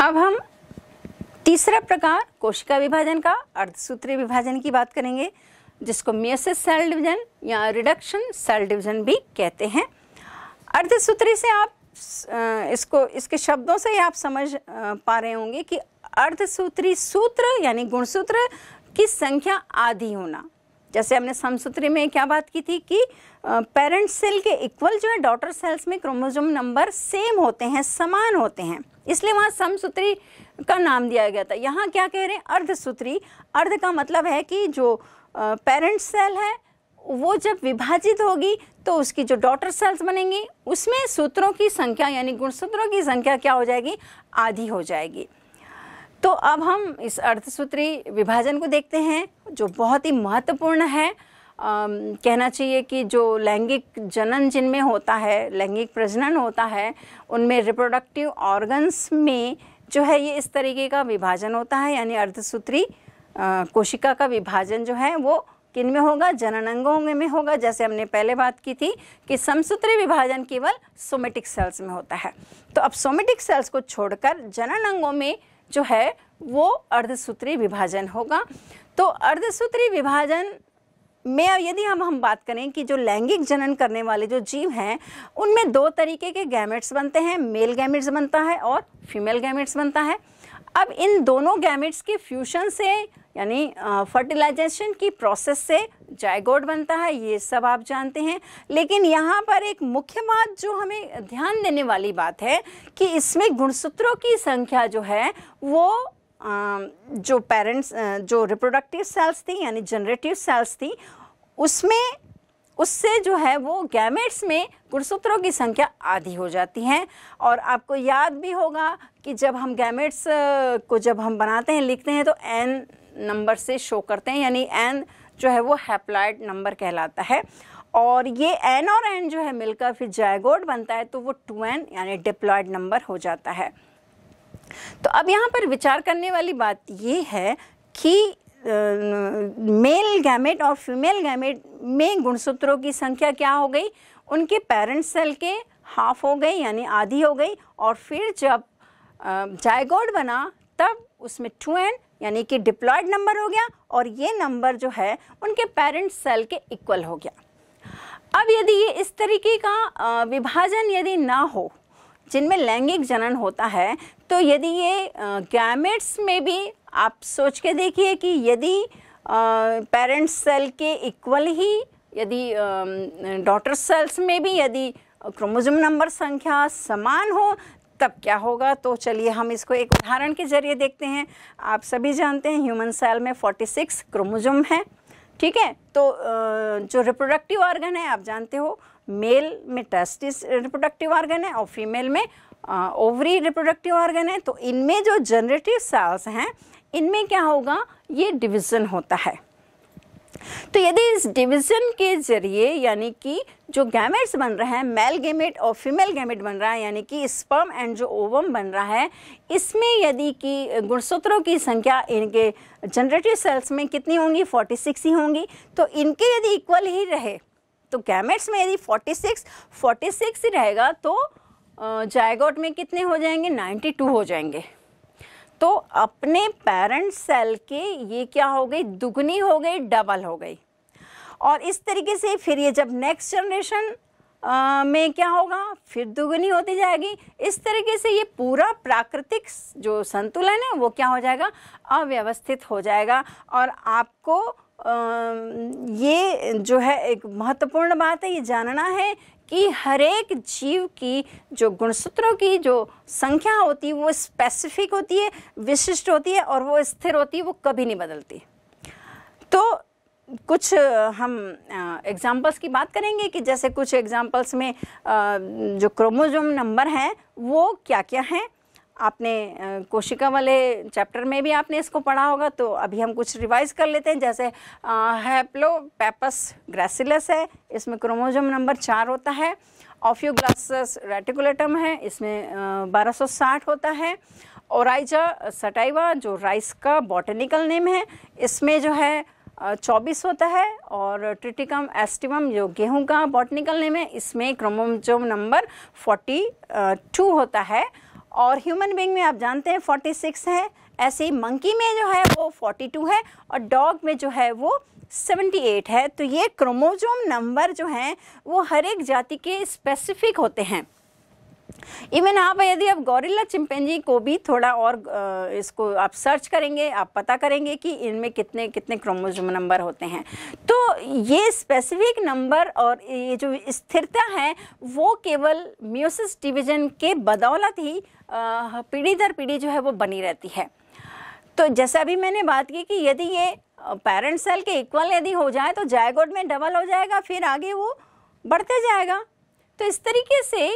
अब हम तीसरा प्रकार कोशिका विभाजन का अर्धसूत्री विभाजन की बात करेंगे जिसको मियोसिस सेल डिवीजन या रिडक्शन सेल डिवीजन भी कहते हैं अर्धसूत्री से आप इसको इसके शब्दों से ही आप समझ पा रहे होंगे कि अर्धसूत्री सूत्र यानी गुणसूत्र की संख्या आधी होना जैसे हमने समसूत्री में क्या बात की थी कि पेरेंट सेल के इक्वल जो है डॉटर सेल्स में क्रोमोजोम नंबर सेम होते हैं समान होते हैं इसलिए वहाँ समसूत्री का नाम दिया गया था यहाँ क्या कह रहे हैं अर्धसूत्री अर्ध का मतलब है कि जो पेरेंट सेल है वो जब विभाजित होगी तो उसकी जो डॉटर सेल्स बनेंगी उसमें सूत्रों की संख्या यानी गुणसूत्रों की संख्या क्या हो जाएगी आधी हो जाएगी तो अब हम इस अर्धसूत्री विभाजन को देखते हैं जो बहुत ही महत्वपूर्ण है कहना चाहिए कि जो लैंगिक जनन जिनमें होता है लैंगिक प्रजनन होता है उनमें रिप्रोडक्टिव ऑर्गन्स में जो है ये इस तरीके का विभाजन होता है यानी अर्धसूत्री कोशिका का विभाजन जो है वो किन में होगा जनन अंगों में होगा जैसे हमने पहले बात की थी कि समसूत्री विभाजन केवल सोमेटिक सेल्स में होता है तो अब सोमेटिक सेल्स को छोड़कर जनन अंगों में जो है वो अर्धसूत्री विभाजन होगा तो अर्धसूत्री विभाजन में यदि हम हम बात करें कि जो लैंगिक जनन करने वाले जो जीव हैं उनमें दो तरीके के गैमेट्स बनते हैं मेल गैमेट्स बनता है और फीमेल गैमेट्स बनता है अब इन दोनों गैमेट्स के फ्यूशन से यानी फर्टिलाइजेशन की प्रोसेस से जायगोड बनता है ये सब आप जानते हैं लेकिन यहाँ पर एक मुख्य बात जो हमें ध्यान देने वाली बात है कि इसमें गुणसूत्रों की संख्या जो है वो Um, जो पेरेंट्स uh, जो रिप्रोडक्टिव सेल्स थी यानी जनरेटिव सेल्स थी उसमें उससे जो है वो गैमेट्स में गुणसूत्रों की संख्या आधी हो जाती है और आपको याद भी होगा कि जब हम गैमेट्स uh, को जब हम बनाते हैं लिखते हैं तो एन नंबर से शो करते हैं यानी एन जो है वो हैप्लाइड नंबर कहलाता है और ये एन और एन जो है मिलकर फिर जायगोड बनता है तो वो टू एन यानी डिप्लॉयड नंबर हो जाता है तो अब यहाँ पर विचार करने वाली बात ये है कि मेल गैमेट और फीमेल गैमेट में गुणसूत्रों की संख्या क्या हो गई उनके पेरेंट सेल के हाफ हो गई यानी आधी हो गई और फिर जब जायगोड बना तब उसमें टू एन यानी कि डिप्लॉयड नंबर हो गया और ये नंबर जो है उनके पेरेंट सेल के इक्वल हो गया अब यदि ये इस तरीके का विभाजन यदि ना हो जिनमें लैंगिक जनन होता है तो यदि ये गैमेट्स में भी आप सोच के देखिए कि यदि पेरेंट्स सेल के इक्वल ही यदि डॉटर सेल्स में भी यदि क्रोमोजोम नंबर संख्या समान हो तब क्या होगा तो चलिए हम इसको एक उदाहरण के जरिए देखते हैं आप सभी जानते हैं ह्यूमन सेल में 46 क्रोमोजोम है ठीक है तो जो रिप्रोडक्टिव ऑर्गन है आप जानते हो मेल में टेस्टिस रिप्रोडक्टिव ऑर्गन है और फीमेल में ओवरी रिप्रोडक्टिव ऑर्गन है तो इनमें जो जनरेटिव सेल्स हैं इनमें क्या होगा ये डिवीज़न होता है तो यदि इस डिवीज़न के जरिए यानी कि जो गैमेट्स बन रहे हैं मेल गैमेट और फीमेल गैमेट बन रहा है यानी कि स्पर्म एंड जो ओवम बन रहा है इसमें यदि कि गुणसूत्रों की संख्या इनके जनरेटिव सेल्स में कितनी होंगी 46 ही होंगी तो इनके यदि इक्वल ही रहे तो गैमेट्स में यदि 46 46 ही रहेगा तो जायगोट में कितने हो जाएंगे 92 हो जाएंगे तो अपने पेरेंट सेल के ये क्या हो गई दुगनी हो गई डबल हो गई और इस तरीके से फिर ये जब नेक्स्ट जनरेशन में क्या होगा फिर दुगनी होती जाएगी इस तरीके से ये पूरा प्राकृतिक जो संतुलन है वो क्या हो जाएगा अव्यवस्थित हो जाएगा और आपको आ, ये जो है एक महत्वपूर्ण बात है ये जानना है कि हर एक जीव की जो गुणसूत्रों की जो संख्या होती है वो स्पेसिफिक होती है विशिष्ट होती है और वो स्थिर होती है वो कभी नहीं बदलती तो कुछ हम एग्जांपल्स की बात करेंगे कि जैसे कुछ एग्जांपल्स में जो क्रोमोजोम नंबर हैं वो क्या क्या हैं आपने कोशिका वाले चैप्टर में भी आपने इसको पढ़ा होगा तो अभी हम कुछ रिवाइज कर लेते हैं जैसे पैपस ग्रेसिलस है इसमें क्रोमोजोम नंबर चार होता है ऑफ्यूग्लासस रेटिकुलेटम है इसमें बारह सौ साठ होता है ओराइजा सटाइवा जो राइस का बॉटनिकल नेम है इसमें जो है चौबीस होता है और ट्रिटिकम एस्टिमम जो गेहूं का बॉटनिकल नेम है इसमें क्रोमोजोम नंबर फोर्टी टू होता है और ह्यूमन बींग में आप जानते हैं फोर्टी सिक्स है ऐसे ही मंकी में जो है वो फोर्टी टू है और डॉग में जो है वो सेवेंटी एट है तो ये क्रोमोजोम नंबर जो हैं वो हर एक जाति के स्पेसिफिक होते हैं इवन आप यदि आप गौरिल्ला चिंपेंजी को भी थोड़ा और इसको आप सर्च करेंगे आप पता करेंगे कि इनमें कितने कितने क्रोमोजोम नंबर होते हैं तो ये स्पेसिफिक नंबर और ये जो स्थिरता है वो केवल म्यूसिस डिवीजन के बदौलत ही पीढ़ी दर पीढ़ी जो है वो बनी रहती है तो जैसा भी मैंने बात की कि यदि ये पेरेंट सेल के इक्वल यदि हो जाए तो जायगोड में डबल हो जाएगा फिर आगे वो बढ़ते जाएगा तो इस तरीके से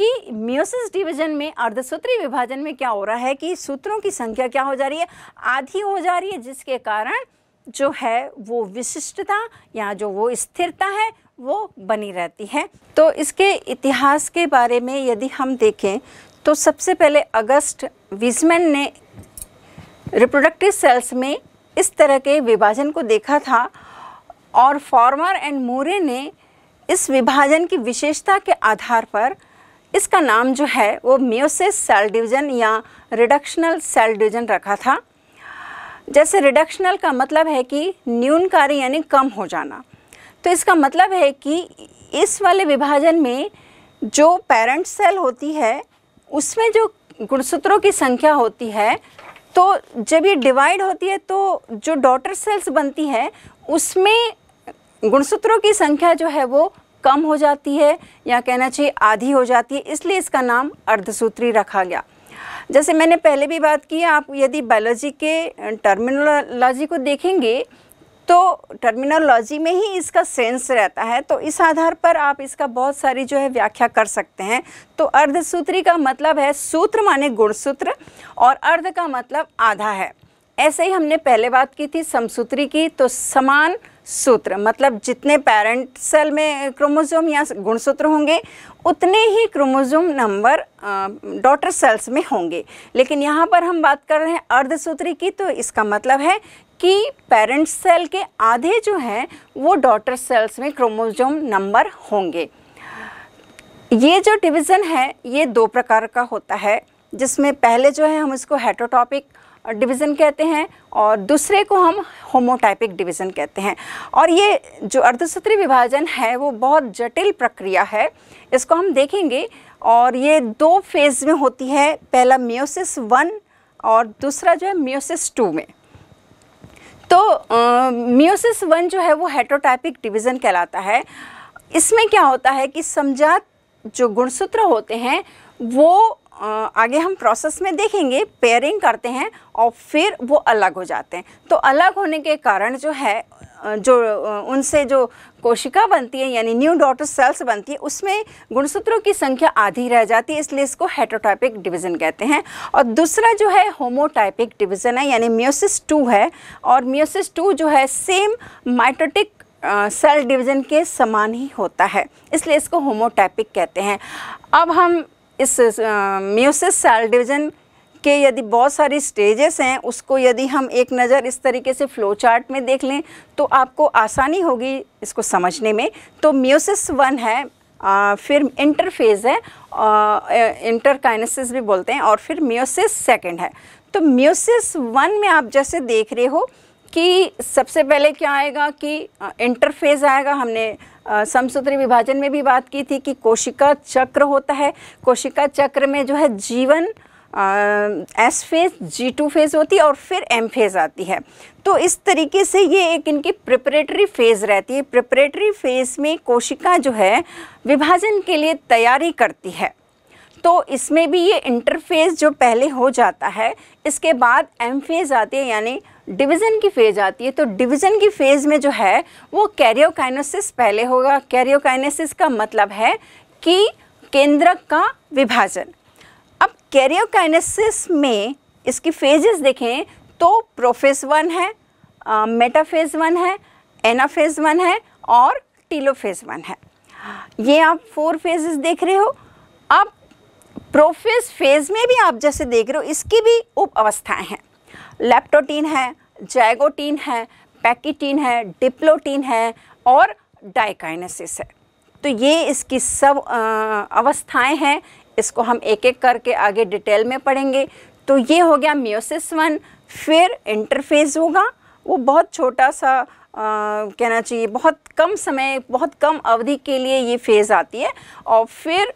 कि म्यूसिस डिवीजन में अर्धसूत्री विभाजन में क्या हो रहा है कि सूत्रों की संख्या क्या हो जा रही है आधी हो जा रही है जिसके कारण जो है वो विशिष्टता या जो वो स्थिरता है वो बनी रहती है तो इसके इतिहास के बारे में यदि हम देखें तो सबसे पहले अगस्त विजमैन ने रिप्रोडक्टिव सेल्स में इस तरह के विभाजन को देखा था और फॉर्मर एंड मोरे ने इस विभाजन की विशेषता के आधार पर इसका नाम जो है वो म्योसिस सेल डिवीजन या रिडक्शनल सेल डिवीजन रखा था जैसे रिडक्शनल का मतलब है कि न्यूनकारी यानी कम हो जाना तो इसका मतलब है कि इस वाले विभाजन में जो पेरेंट सेल होती है उसमें जो गुणसूत्रों की संख्या होती है तो जब ये डिवाइड होती है तो जो डॉटर सेल्स बनती है उसमें गुणसूत्रों की संख्या जो है वो कम हो जाती है या कहना चाहिए आधी हो जाती है इसलिए इसका नाम अर्धसूत्री रखा गया जैसे मैंने पहले भी बात की आप यदि बायोलॉजी के टर्मिनोलॉजी को देखेंगे तो टर्मिनोलॉजी में ही इसका सेंस रहता है तो इस आधार पर आप इसका बहुत सारी जो है व्याख्या कर सकते हैं तो अर्धसूत्री का मतलब है सूत्र माने गुणसूत्र और अर्ध का मतलब आधा है ऐसे ही हमने पहले बात की थी समसूत्री की तो समान सूत्र मतलब जितने पेरेंट सेल में क्रोमोजोम या गुणसूत्र होंगे उतने ही क्रोमोजोम नंबर डॉटर सेल्स में होंगे लेकिन यहाँ पर हम बात कर रहे हैं अर्धसूत्री की तो इसका मतलब है कि पेरेंट सेल के आधे जो हैं वो डॉटर सेल्स में क्रोमोजोम नंबर होंगे ये जो डिवीज़न है ये दो प्रकार का होता है जिसमें पहले जो है हम इसको हेटोटॉपिक डिवीज़न कहते हैं और दूसरे को हम होमोटाइपिक डिवीज़न कहते हैं और ये जो अर्धसूत्री विभाजन है वो बहुत जटिल प्रक्रिया है इसको हम देखेंगे और ये दो फेज़ में होती है पहला मियोसिस वन और दूसरा जो है मियोसिस टू में तो म्यूसिस वन जो है वो हेट्रोटाइपिक डिवीज़न कहलाता है इसमें क्या होता है कि समझात जो गुणसूत्र होते हैं वो आगे हम प्रोसेस में देखेंगे पेयरिंग करते हैं और फिर वो अलग हो जाते हैं तो अलग होने के कारण जो है जो उनसे जो कोशिका बनती है यानी न्यू डॉटर सेल्स बनती है उसमें गुणसूत्रों की संख्या आधी रह जाती है इसलिए इसको हेटोटाइपिक डिवीज़न कहते हैं और दूसरा जो है होमोटाइपिक डिवीज़न है यानी म्योसिस टू है और म्योसिस टू जो है सेम माइटोटिक सेल डिवीज़न के समान ही होता है इसलिए इसको होमोटाइपिक कहते हैं अब हम इस म्यूसिस सेल डिवीज़न के यदि बहुत सारी स्टेजेस हैं उसको यदि हम एक नज़र इस तरीके से फ्लो चार्ट में देख लें तो आपको आसानी होगी इसको समझने में तो म्यूसिस वन है आ, फिर इंटरफेज है इंटरकाइनेसिस भी बोलते हैं और फिर म्यूसिस सेकंड है तो म्यूसिस वन में आप जैसे देख रहे हो कि सबसे पहले क्या आएगा कि इंटरफेज आएगा हमने समसूत्री विभाजन में भी बात की थी कि कोशिका चक्र होता है कोशिका चक्र में जो है जीवन S phase G two phase होती है और फिर एम फेज आती है तो इस तरीके से ये एक इनकी प्रिपरेटरी फेज़ रहती है प्रिपरेटरी फेज़ में कोशिका जो है विभाजन के लिए तैयारी करती है तो इसमें भी ये इंटरफेज जो पहले हो जाता है इसके बाद एम फेज आती है यानी डिवीज़न की फ़ेज आती है तो डिवीज़न की फ़ेज़ में जो है वो कैरियोकाइनोसिस पहले होगा कैरियोकाइनोसिस का मतलब है कि केंद्रक का विभाजन अब कैरियोकाइनोसिस में इसकी फेजेस देखें तो प्रोफेज वन है मेटाफेज वन है एनाफेज वन है और टीलोफेज वन है ये आप फोर फेजेस देख रहे हो अब प्रोफेज फेज में भी आप जैसे देख रहे हो इसकी भी उप अवस्थाएँ हैं लेप्टोटीन है जैगोटीन है पैकिटीन है डिप्लोटीन है और डाइकाइनेसिस है तो ये इसकी सब अवस्थाएं हैं इसको हम एक एक करके आगे डिटेल में पढ़ेंगे तो ये हो गया म्योसिस वन फिर इंटरफेज होगा वो बहुत छोटा सा आ, कहना चाहिए बहुत कम समय बहुत कम अवधि के लिए ये फेज़ आती है और फिर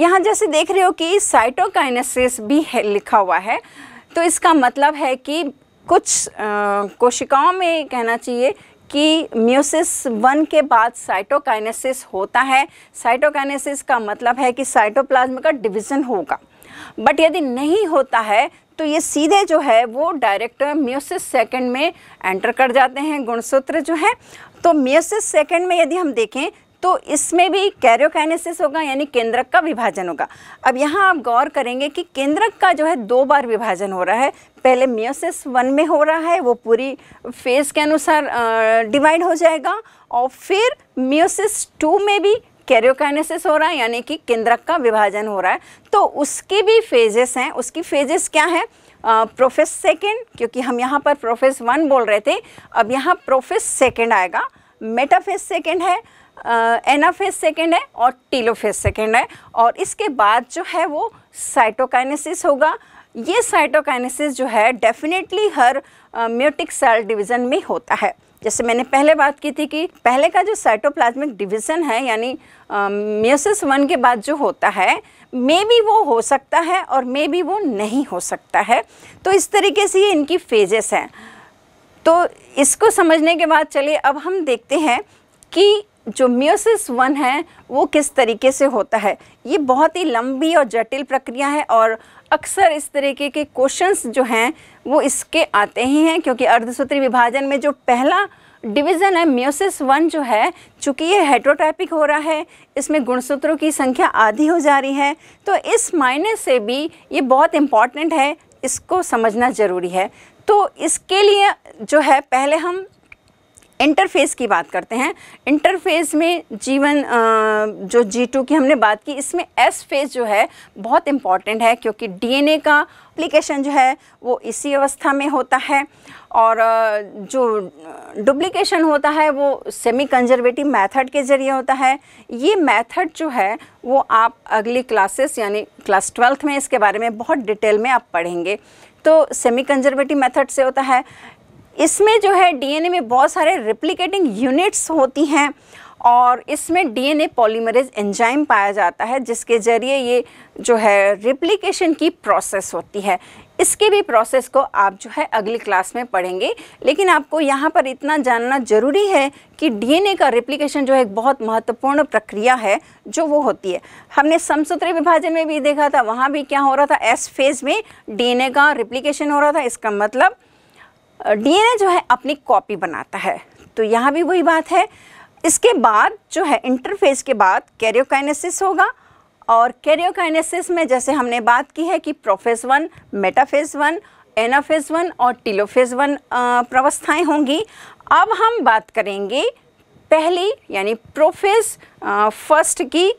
यहाँ जैसे देख रहे हो कि साइटोकाइनेसिस भी है, लिखा हुआ है तो इसका मतलब है कि कुछ कोशिकाओं में कहना चाहिए कि म्यूसिस वन के बाद साइटोकाइनेसिस होता है साइटोकाइनेसिस का मतलब है कि साइटोप्लाज्म का डिवीज़न होगा बट यदि नहीं होता है तो ये सीधे जो है वो डायरेक्ट म्यूसिस सेकंड में एंटर कर जाते हैं गुणसूत्र जो है तो म्यूसिस सेकंड में यदि हम देखें तो इसमें भी कैरियोकाइनेसिस होगा यानी केंद्रक का विभाजन होगा अब यहाँ आप गौर करेंगे कि केंद्रक का जो है दो बार विभाजन हो रहा है पहले मियोसिस वन में हो रहा है वो पूरी फेज के अनुसार डिवाइड हो जाएगा और फिर मियोसिस टू में भी कैरियोकाइनेसिस हो रहा है यानी कि केंद्रक का विभाजन हो रहा है तो उसके भी फेजेस हैं उसकी फेजेस क्या है प्रोफेस सेकेंड क्योंकि हम यहाँ पर प्रोफेस वन बोल रहे थे अब यहाँ प्रोफेस सेकेंड आएगा मेटाफेस सेकेंड है एनाफेज सेकेंड है और टीलोफेज सेकेंड है और इसके बाद जो है वो साइटोकाइनेसिस होगा ये साइटोकाइनेसिस जो है डेफिनेटली हर म्यूटिक सेल डिवीज़न में होता है जैसे मैंने पहले बात की थी कि पहले का जो साइटोप्लाज्मिक डिवीज़न है यानी म्यूसिस वन के बाद जो होता है मे बी वो हो सकता है और मे बी वो नहीं हो सकता है तो इस तरीके से ये इनकी फेजेस हैं तो इसको समझने के बाद चलिए अब हम देखते हैं कि जो म्यूसिस वन है वो किस तरीके से होता है ये बहुत ही लंबी और जटिल प्रक्रिया है और अक्सर इस तरीके के क्वेश्चंस जो हैं वो इसके आते ही हैं क्योंकि अर्धसूत्री विभाजन में जो पहला डिवीज़न है म्यूसिस वन जो है चूँकि ये हेट्रोटाइपिक हो रहा है इसमें गुणसूत्रों की संख्या आधी हो जा रही है तो इस मायने से भी ये बहुत इम्पॉर्टेंट है इसको समझना ज़रूरी है तो इसके लिए जो है पहले हम इंटरफेस की बात करते हैं इंटरफेस में जीवन जो जी टू की हमने बात की इसमें एस फेज जो है बहुत इंपॉर्टेंट है क्योंकि डीएनए का अप्लीकेशन जो है वो इसी अवस्था में होता है और जो डुप्लीकेशन होता है वो सेमी कंजर्वेटिव मेथड के ज़रिए होता है ये मेथड जो है वो आप अगली क्लासेस यानी क्लास ट्वेल्थ में इसके बारे में बहुत डिटेल में आप पढ़ेंगे तो सेमी कंजर्वेटिव मेथड से होता है इसमें जो है डीएनए में बहुत सारे रिप्लिकेटिंग यूनिट्स होती हैं और इसमें डीएनए पॉलीमरेज एंजाइम पाया जाता है जिसके ज़रिए ये जो है रिप्लिकेशन की प्रोसेस होती है इसके भी प्रोसेस को आप जो है अगली क्लास में पढ़ेंगे लेकिन आपको यहाँ पर इतना जानना ज़रूरी है कि डीएनए का रिप्लिकेशन जो है एक बहुत महत्वपूर्ण प्रक्रिया है जो वो होती है हमने समसूत्र विभाजन में भी देखा था वहाँ भी क्या हो रहा था एस फेज़ में डी का रिप्लिकेशन हो रहा था इसका मतलब डीएनए जो है अपनी कॉपी बनाता है तो यहाँ भी वही बात है इसके बाद जो है इंटरफेस के बाद कैरियोकाइनेसिस होगा और कैरियोकाइनेसिस में जैसे हमने बात की है कि prophase one metaphase one anaphase one और टीलोफेज वन प्रवस्थाएँ होंगी अब हम बात करेंगे पहली यानी प्रोफेज फर्स्ट की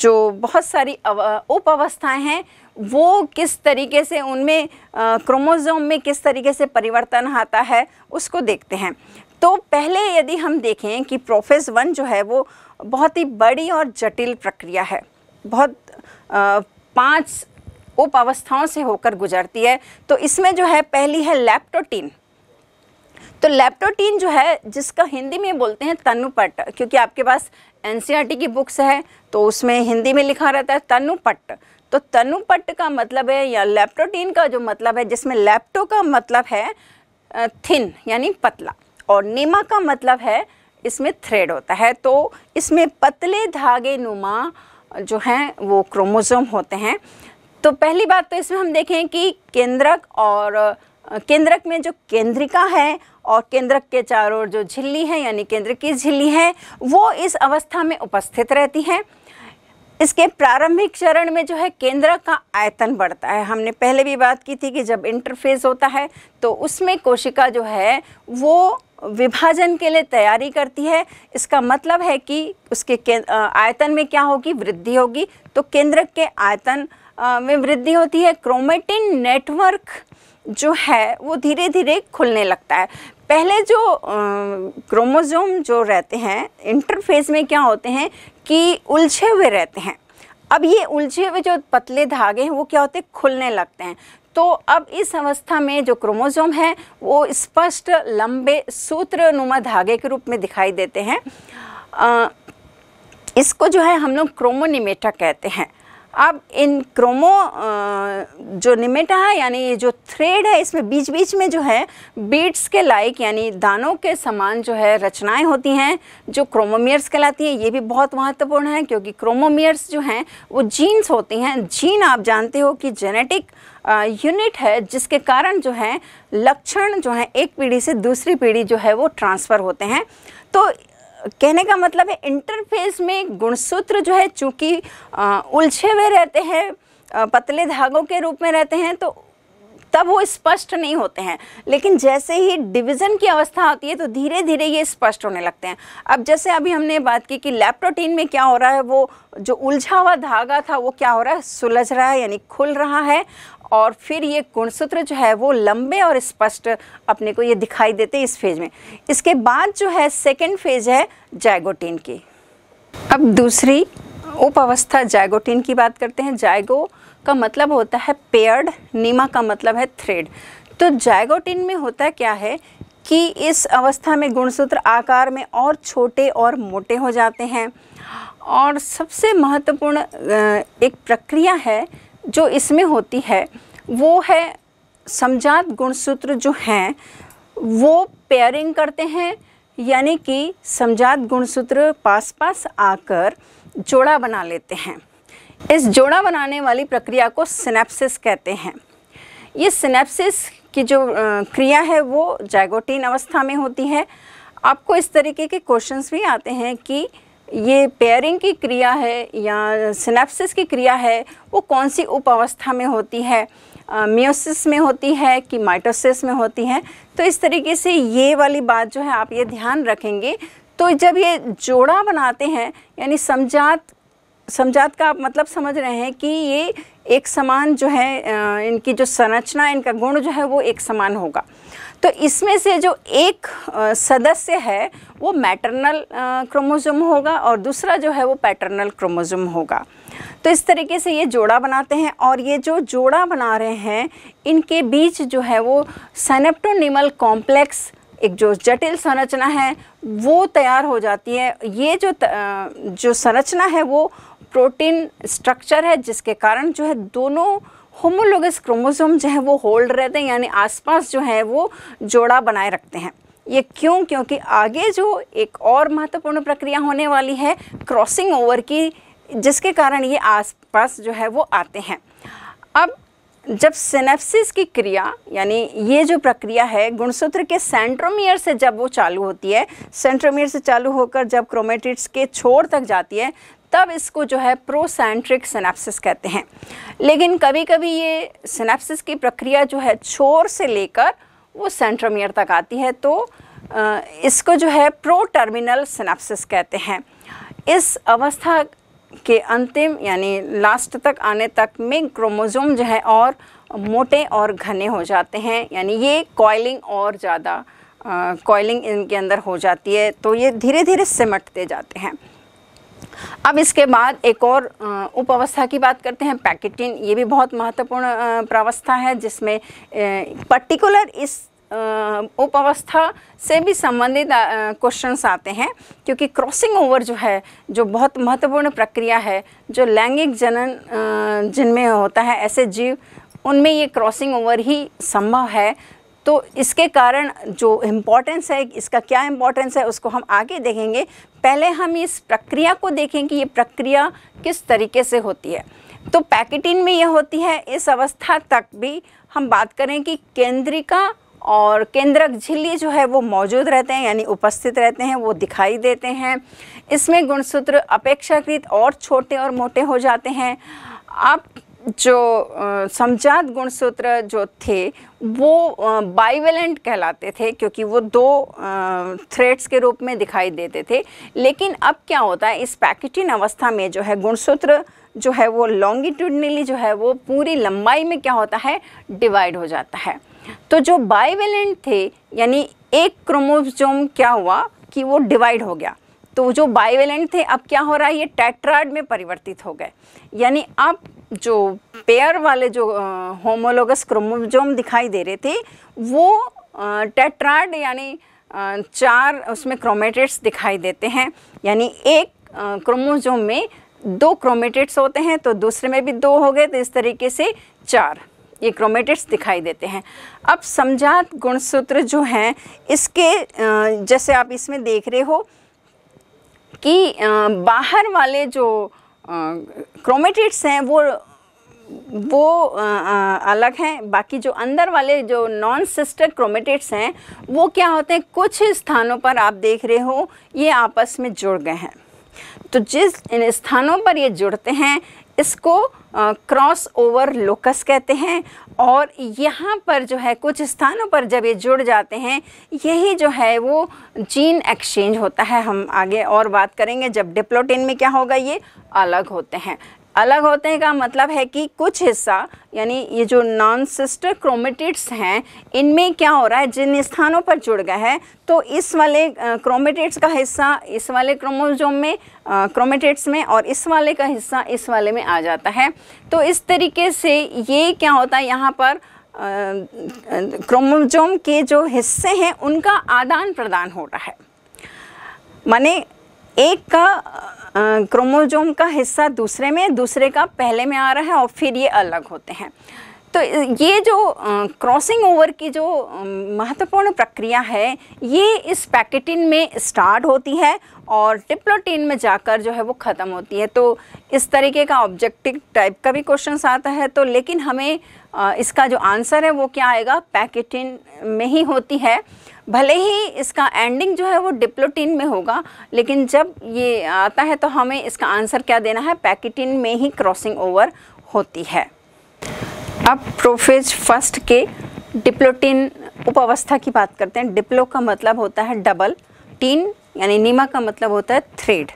जो बहुत सारी उप अवस्थाएँ हैं वो किस तरीके से उनमें क्रोमोज़ोम में किस तरीके से परिवर्तन आता है उसको देखते हैं तो पहले यदि हम देखें कि प्रोफेस वन जो है वो बहुत ही बड़ी और जटिल प्रक्रिया है बहुत पाँच उप अवस्थाओं से होकर गुजरती है तो इसमें जो है पहली है लैप्टोटीन तो लैप्टोटीन जो है जिसका हिंदी में बोलते हैं तनुपट क्योंकि आपके पास एन e की बुक्स है तो उसमें हिंदी में लिखा रहता है तनुपट तो तनुपट का मतलब है या लेप्टोटीन का जो मतलब है जिसमें लेप्टो का मतलब है थिन यानी पतला और नीमा का मतलब है इसमें थ्रेड होता है तो इसमें पतले धागे नुमा जो हैं वो क्रोमोसोम होते हैं तो पहली बात तो इसमें हम देखें कि केंद्रक और केंद्रक में जो केंद्रिका है और केंद्रक के चारों ओर जो झिल्ली है यानी केंद्र की झिल्ली है वो इस अवस्था में उपस्थित रहती हैं इसके प्रारंभिक चरण में जो है केंद्र का आयतन बढ़ता है हमने पहले भी बात की थी कि जब इंटरफेज होता है तो उसमें कोशिका जो है वो विभाजन के लिए तैयारी करती है इसका मतलब है कि उसके आयतन में क्या होगी वृद्धि होगी तो केंद्र के आयतन में वृद्धि होती है क्रोमेटिन नेटवर्क जो है वो धीरे धीरे खुलने लगता है पहले जो क्रोमोजोम जो रहते हैं इंटरफेस में क्या होते हैं कि उलझे हुए रहते हैं अब ये उलझे हुए जो पतले धागे हैं वो क्या होते हैं खुलने लगते हैं तो अब इस अवस्था में जो क्रोमोजोम है वो स्पष्ट लंबे सूत्रनुमा धागे के रूप में दिखाई देते हैं आ, इसको जो है हम लोग क्रोमोनिमेटा कहते हैं अब इन क्रोमो जो निमेटा है यानी ये जो थ्रेड है इसमें बीच बीच में जो है बीट्स के लाइक यानी दानों के समान जो है रचनाएं होती हैं जो क्रोमोमियर्स कहलाती हैं ये भी बहुत महत्वपूर्ण है क्योंकि क्रोमोमियर्स जो हैं वो जीन्स होती हैं जीन आप जानते हो कि जेनेटिक यूनिट है जिसके कारण जो है लक्षण जो है एक पीढ़ी से दूसरी पीढ़ी जो है वो ट्रांसफ़र होते हैं तो कहने का मतलब है इंटरफेस में गुणसूत्र जो है चूँकि उलझे हुए रहते हैं पतले धागों के रूप में रहते हैं तो तब वो स्पष्ट नहीं होते हैं लेकिन जैसे ही डिवीज़न की अवस्था होती है तो धीरे धीरे ये स्पष्ट होने लगते हैं अब जैसे अभी हमने बात की कि लेप्टोटीन में क्या हो रहा है वो जो उलझा हुआ धागा था वो क्या हो रहा है सुलझ रहा है यानी खुल रहा है और फिर ये गुणसूत्र जो है वो लंबे और स्पष्ट अपने को ये दिखाई देते हैं इस फेज में इसके बाद जो है सेकेंड फेज है जैगोटीन की अब दूसरी उप अवस्था जैगोटीन की बात करते हैं जायगो का मतलब होता है पेयर्ड नीमा का मतलब है थ्रेड तो जैगोटीन में होता क्या है कि इस अवस्था में गुणसूत्र आकार में और छोटे और मोटे हो जाते हैं और सबसे महत्वपूर्ण एक प्रक्रिया है जो इसमें होती है वो है समझात गुणसूत्र जो हैं वो पेयरिंग करते हैं यानी कि समझात गुणसूत्र पास पास आकर जोड़ा बना लेते हैं इस जोड़ा बनाने वाली प्रक्रिया को सिनेप्सिस कहते हैं ये सिनेप्सिस की जो क्रिया है वो जैगोटीन अवस्था में होती है आपको इस तरीके के क्वेश्चंस भी आते हैं कि ये पेयरिंग की क्रिया है या सिनेप्सिस की क्रिया है वो कौन सी उप अवस्था में होती है मियोसिस में होती है कि माइटोसिस में होती है तो इस तरीके से ये वाली बात जो है आप ये ध्यान रखेंगे तो जब ये जोड़ा बनाते हैं यानी समझात समझात का आप मतलब समझ रहे हैं कि ये एक समान जो है इनकी जो संरचना इनका गुण जो है वो एक समान होगा तो इसमें से जो एक सदस्य है वो मैटरनल क्रोमोज़ोम होगा और दूसरा जो है वो पैटर्नल क्रोमोज़ोम होगा तो इस तरीके से ये जोड़ा बनाते हैं और ये जो जोड़ा बना रहे हैं इनके बीच जो है वो सैनेप्टोनिमल कॉम्प्लेक्स एक जो जटिल संरचना है वो तैयार हो जाती है ये जो त, जो संरचना है वो प्रोटीन स्ट्रक्चर है जिसके कारण जो है दोनों होमोलोगस क्रोमोसोम जो है वो होल्ड रहते हैं यानी आसपास जो है वो जोड़ा बनाए रखते हैं ये क्यों क्योंकि आगे जो एक और महत्वपूर्ण प्रक्रिया होने वाली है क्रॉसिंग ओवर की जिसके कारण ये आसपास जो है वो आते हैं अब जब सिनेप्सिस की क्रिया यानी ये जो प्रक्रिया है गुणसूत्र के सेंट्रोमियर से जब वो चालू होती है सेंट्रोमियर से चालू होकर जब क्रोमेटिट्स के छोर तक जाती है तब इसको जो है प्रोसेंट्रिक सिनेप्सिस कहते हैं लेकिन कभी कभी ये सिनेप्सिस की प्रक्रिया जो है छोर से लेकर वो सेंट्रोमियर तक आती है तो इसको जो है प्रो टर्मिनल सिनेप्सिस कहते हैं इस अवस्था के अंतिम यानी लास्ट तक आने तक में क्रोमोज़ोम जो है और मोटे और घने हो जाते हैं यानी ये कॉइलिंग और ज़्यादा कॉइलिंग इनके अंदर हो जाती है तो ये धीरे धीरे सिमटते जाते हैं अब इसके बाद एक और उप अवस्था की बात करते हैं पैकेटिन ये भी बहुत महत्वपूर्ण प्रावस्था है जिसमें पर्टिकुलर इस उप अवस्था से भी संबंधित क्वेश्चंस आते हैं क्योंकि क्रॉसिंग ओवर जो है जो बहुत महत्वपूर्ण प्रक्रिया है जो लैंगिक जनन जिनमें होता है ऐसे जीव उनमें ये क्रॉसिंग ओवर ही संभव है तो इसके कारण जो इम्पोर्टेंस है इसका क्या इम्पोर्टेंस है उसको हम आगे देखेंगे पहले हम इस प्रक्रिया को देखें कि ये प्रक्रिया किस तरीके से होती है तो पैकेटिन में यह होती है इस अवस्था तक भी हम बात करें कि केंद्रिका और केंद्रक झिल्ली जो है वो मौजूद रहते हैं यानी उपस्थित रहते हैं वो दिखाई देते हैं इसमें गुणसूत्र अपेक्षाकृत और छोटे और मोटे हो जाते हैं आप जो समझात गुणसूत्र जो थे वो बाइवेलेंट कहलाते थे क्योंकि वो दो थ्रेड्स के रूप में दिखाई देते थे लेकिन अब क्या होता है इस पैकेटिन अवस्था में जो है गुणसूत्र जो है वो लॉन्गिट्यूडनली जो है वो पूरी लंबाई में क्या होता है डिवाइड हो जाता है तो जो बाइवेलेंट थे यानी एक क्रोमोजोम क्या हुआ कि वो डिवाइड हो गया तो जो बाइवेलेंट थे अब क्या हो रहा है ये टेट्राड में परिवर्तित हो गए यानी अब जो पेयर वाले जो होमोलोगस क्रोमोजोम दिखाई दे रहे थे वो टेट्राड यानी चार उसमें क्रोमेटेट्स दिखाई देते हैं यानी एक क्रोमोजोम में दो क्रोमेटेट्स होते हैं तो दूसरे में भी दो हो गए तो इस तरीके से चार ये क्रोमेटेट्स दिखाई देते हैं अब समझात गुणसूत्र जो हैं इसके जैसे आप इसमें देख रहे हो कि बाहर वाले जो क्रोमेटिड्स हैं वो वो आ, अलग हैं बाकी जो अंदर वाले जो नॉन सिस्टर क्रोमेटिड्स हैं वो क्या होते हैं कुछ स्थानों पर आप देख रहे हो ये आपस में जुड़ गए हैं तो जिस इन स्थानों पर ये जुड़ते हैं इसको क्रॉस ओवर लोकस कहते हैं और यहाँ पर जो है कुछ स्थानों पर जब ये जुड़ जाते हैं यही जो है वो जीन एक्सचेंज होता है हम आगे और बात करेंगे जब डिप्लोटिन में क्या होगा ये अलग होते हैं अलग होते का मतलब है कि कुछ हिस्सा यानी ये जो नॉन सिस्टर क्रोमेटिड्स हैं इनमें क्या हो रहा है जिन स्थानों पर जुड़ गया है तो इस वाले क्रोमेटिड्स का हिस्सा इस वाले क्रोमोजोम में क्रोमेटिड्स में और इस वाले का हिस्सा इस वाले में आ जाता है तो इस तरीके से ये क्या होता है यहाँ पर क्रोमोजोम के जो हिस्से हैं उनका आदान प्रदान हो रहा है माने एक का क्रोमोजोम का हिस्सा दूसरे में दूसरे का पहले में आ रहा है और फिर ये अलग होते हैं तो ये जो क्रॉसिंग ओवर की जो महत्वपूर्ण प्रक्रिया है ये इस पैकेटिन में स्टार्ट होती है और टिप्लोटीन में जाकर जो है वो ख़त्म होती है तो इस तरीके का ऑब्जेक्टिव टाइप का भी क्वेश्चन आता है तो लेकिन हमें इसका जो आंसर है वो क्या आएगा पैकेटिन में ही होती है भले ही इसका एंडिंग जो है वो डिप्लोटीन में होगा लेकिन जब ये आता है तो हमें इसका आंसर क्या देना है पैकेटिन में ही क्रॉसिंग ओवर होती है अब प्रोफेज फर्स्ट के उप अवस्था की बात करते हैं डिप्लो का मतलब होता है डबल टीन यानी नीमा का मतलब होता है थ्रेड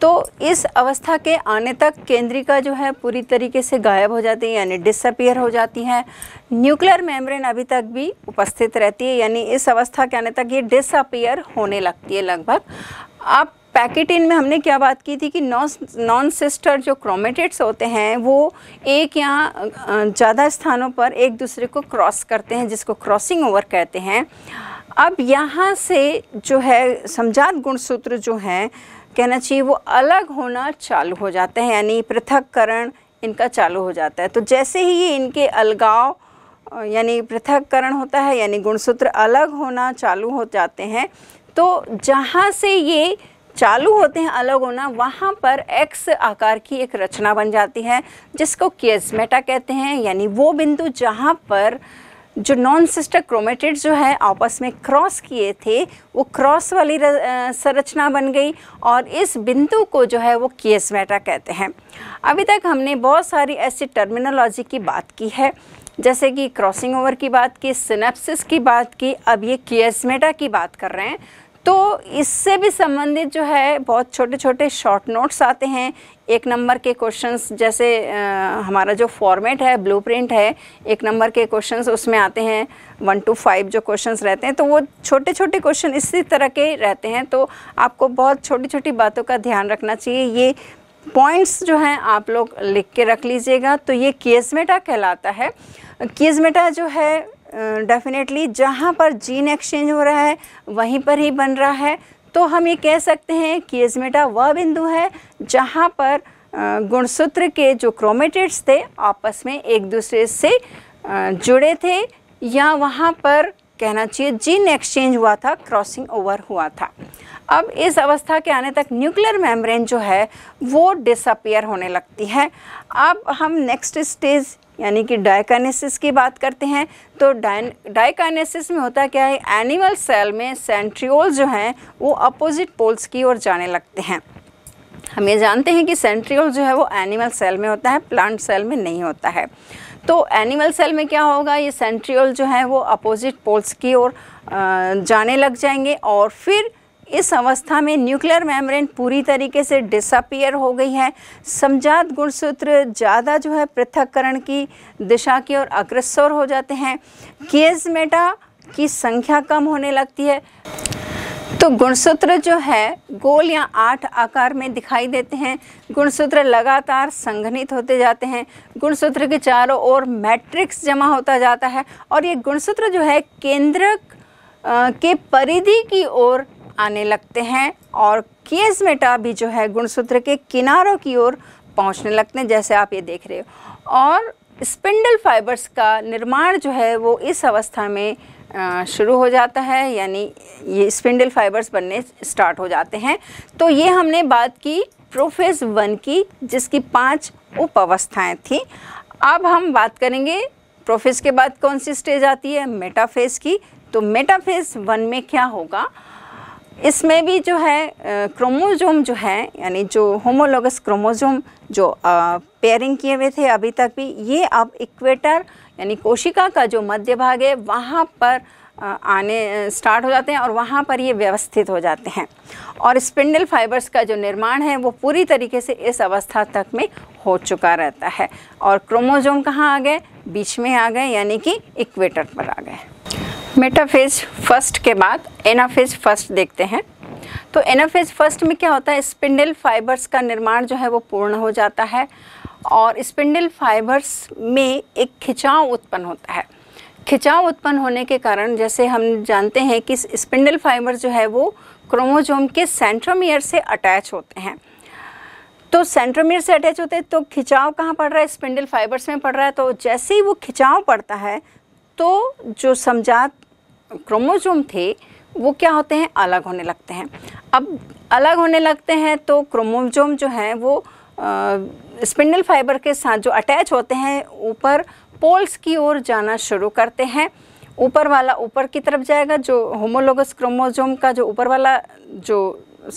तो इस अवस्था के आने तक केंद्रिका जो है पूरी तरीके से गायब हो जाती है यानी डिसअपियर हो जाती है न्यूक्लियर मेम्ब्रेन अभी तक भी उपस्थित रहती है यानी इस अवस्था के आने तक ये डिसअपियर होने लगती है लगभग अब पैकेटिन में हमने क्या बात की थी कि नॉन नॉन सिस्टर जो क्रोमेटेड्स होते हैं वो एक या ज़्यादा स्थानों पर एक दूसरे को क्रॉस करते हैं जिसको क्रॉसिंग ओवर कहते हैं अब यहाँ से जो है समझात गुणसूत्र जो हैं कहना चाहिए वो अलग होना चालू हो जाते हैं यानी पृथककरण इनका चालू हो जाता है तो जैसे ही ये इनके अलगाव यानी पृथककरण होता है यानी गुणसूत्र अलग होना चालू हो जाते हैं तो जहाँ से ये चालू होते हैं अलग होना वहाँ पर एक्स आकार की एक रचना बन जाती है जिसको केजमेटा कहते हैं यानी वो बिंदु जहाँ पर जो नॉन सिस्टर क्रोमेटेड जो है आपस में क्रॉस किए थे वो क्रॉस वाली संरचना बन गई और इस बिंदु को जो है वो किएसमेटा कहते हैं अभी तक हमने बहुत सारी ऐसी टर्मिनोलॉजी की बात की है जैसे कि क्रॉसिंग ओवर की बात की सिनेप्सिस की बात की अब ये कीसमेटा की बात कर रहे हैं तो इससे भी संबंधित जो है बहुत छोटे छोटे शॉर्ट नोट्स आते हैं एक नंबर के क्वेश्चंस जैसे आ, हमारा जो फॉर्मेट है ब्लूप्रिंट है एक नंबर के क्वेश्चंस उसमें आते हैं वन टू फाइव जो क्वेश्चंस रहते हैं तो वो छोटे छोटे क्वेश्चन इसी तरह के रहते हैं तो आपको बहुत छोटी छोटी बातों का ध्यान रखना चाहिए ये पॉइंट्स जो हैं आप लोग लिख के रख लीजिएगा तो ये केसमेटा कहलाता है केसमेटा जो है डेफिनेटली जहाँ पर जीन एक्सचेंज हो रहा है वहीं पर ही बन रहा है तो हम ये कह सकते हैं कि एजमेटा वह बिंदु है जहाँ पर गुणसूत्र के जो क्रोमेटेड्स थे आपस में एक दूसरे से जुड़े थे या वहाँ पर कहना चाहिए जीन एक्सचेंज हुआ था क्रॉसिंग ओवर हुआ था अब इस अवस्था के आने तक न्यूक्लियर मेम्ब्रेन जो है वो डिसअपियर होने लगती है अब हम नेक्स्ट स्टेज यानी कि डायकानेसिस की बात करते हैं तो डायकानेसिस में होता क्या है एनिमल सेल में सेंट्रियोल जो हैं वो अपोजिट पोल्स की ओर जाने लगते हैं हम ये जानते हैं कि सेंट्रियोल जो है वो एनिमल सेल में होता है प्लांट सेल में नहीं होता है तो एनिमल सेल में क्या होगा ये सेंट्रियोल जो है वो अपोजिट पोल्स की ओर जाने लग जाएंगे और फिर इस अवस्था में न्यूक्लियर मेम्ब्रेन पूरी तरीके से डिसअपियर हो गई है समझात गुणसूत्र ज़्यादा जो है पृथककरण की दिशा की ओर अग्रसर हो जाते हैं केजमेटा की संख्या कम होने लगती है तो गुणसूत्र जो है गोल या आठ आकार में दिखाई देते हैं गुणसूत्र लगातार संघनित होते जाते हैं गुणसूत्र के चारों ओर मैट्रिक्स जमा होता जाता है और ये गुणसूत्र जो है केंद्रक के परिधि की ओर आने लगते हैं और केस मेटा भी जो है गुणसूत्र के किनारों की ओर पहुंचने लगते हैं जैसे आप ये देख रहे हो और स्पिंडल फाइबर्स का निर्माण जो है वो इस अवस्था में शुरू हो जाता है यानी ये स्पिंडल फाइबर्स बनने स्टार्ट हो जाते हैं तो ये हमने बात की प्रोफेज वन की जिसकी पांच उप अवस्थाएँ थीं अब हम बात करेंगे प्रोफेज के बाद कौन सी स्टेज आती है मेटाफेज की तो मेटाफेज वन में क्या होगा इसमें भी जो है क्रोमोजोम जो है यानी जो होमोलोगस क्रोमोजोम जो पेयरिंग किए हुए थे अभी तक भी ये अब इक्वेटर यानी कोशिका का जो मध्य भाग है वहाँ पर आने स्टार्ट हो जाते हैं और वहाँ पर ये व्यवस्थित हो जाते हैं और स्पिंडल फाइबर्स का जो निर्माण है वो पूरी तरीके से इस अवस्था तक में हो चुका रहता है और क्रोमोजोम कहाँ आ गए बीच में आ गए यानी कि इक्वेटर पर आ गए मेटाफेज फर्स्ट के बाद एनाफेज फर्स्ट देखते हैं तो एनाफेज फर्स्ट में क्या होता है स्पिंडल फाइबर्स का निर्माण जो है वो पूर्ण हो जाता है और स्पिंडल फाइबर्स में एक खिंचाव उत्पन्न होता है खिंचाव उत्पन्न होने के कारण जैसे हम जानते हैं कि स्पिंडल फाइबर्स जो है वो क्रोमोजोम के सेंट्रोमियर से अटैच होते हैं तो सेंट्रोमियर से अटैच होते हैं तो खिंचाव कहाँ पड़ रहा है स्पिंडल फाइबर्स में पड़ रहा है तो जैसे ही वो खिंचाव पड़ता है तो जो समझात क्रोमोसोम थे वो क्या होते हैं अलग होने लगते हैं अब अलग होने लगते हैं तो क्रोमोसोम जो हैं वो स्पिंडल फाइबर के साथ जो अटैच होते हैं ऊपर पोल्स की ओर जाना शुरू करते हैं ऊपर वाला ऊपर की तरफ जाएगा जो होमोलोगस क्रोमोजोम का जो ऊपर वाला जो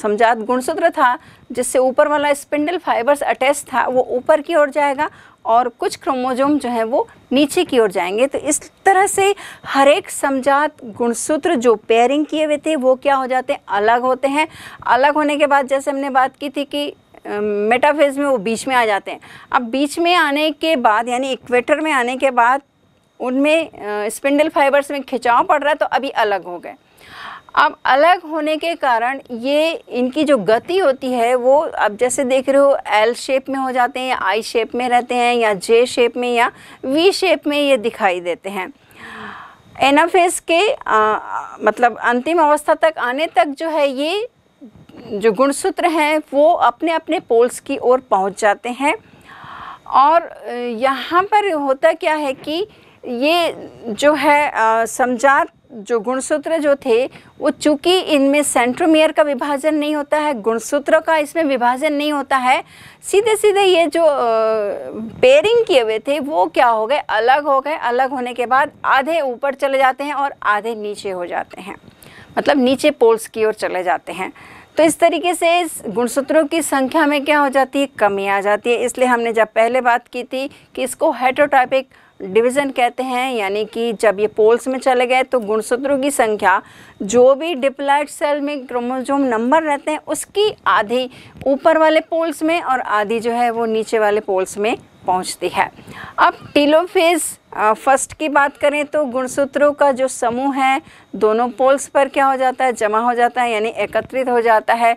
समझात गुणसूत्र था जिससे ऊपर वाला स्पिंडल फाइबर्स अटैच था वो ऊपर की ओर जाएगा और कुछ क्रोमोजोम जो है वो नीचे की ओर जाएंगे तो इस तरह से हर एक समझात गुणसूत्र जो पेयरिंग किए हुए थे वो क्या हो जाते हैं अलग होते हैं अलग होने के बाद जैसे हमने बात की थी कि मेटाफेज में वो बीच में आ जाते हैं अब बीच में आने के बाद यानी इक्वेटर में आने के बाद उनमें स्पिंडल फाइबर्स में खिंचाव पड़ रहा है तो अभी अलग हो गए अब अलग होने के कारण ये इनकी जो गति होती है वो अब जैसे देख रहे हो एल शेप में हो जाते हैं या आई शेप में रहते हैं या जे शेप में या वी शेप में ये दिखाई देते हैं एनाफेज के आ, मतलब अंतिम अवस्था तक आने तक जो है ये जो गुणसूत्र हैं वो अपने अपने पोल्स की ओर पहुंच जाते हैं और यहाँ पर होता क्या है कि ये जो है समझात जो गुणसूत्र जो थे वो चूंकि इनमें सेंट्रोमियर का विभाजन नहीं होता है गुणसूत्र का इसमें विभाजन नहीं होता है सीधे सीधे ये जो पेयरिंग किए हुए थे वो क्या हो गए अलग हो गए अलग होने के बाद आधे ऊपर चले जाते हैं और आधे नीचे हो जाते हैं मतलब नीचे पोल्स की ओर चले जाते हैं तो इस तरीके से इस गुणसूत्रों की संख्या में क्या हो जाती है कमी आ जाती है इसलिए हमने जब पहले बात की थी कि इसको हेटोटाइपिक डिवीज़न कहते हैं यानी कि जब ये पोल्स में चले गए तो गुणसूत्रों की संख्या जो भी डिप्लाइड सेल में क्रोमोजोम नंबर रहते हैं उसकी आधी ऊपर वाले पोल्स में और आधी जो है वो नीचे वाले पोल्स में पहुंचती है अब टीलोफेज फर्स्ट की बात करें तो गुणसूत्रों का जो समूह है दोनों पोल्स पर क्या हो जाता है जमा हो जाता है यानी एकत्रित हो जाता है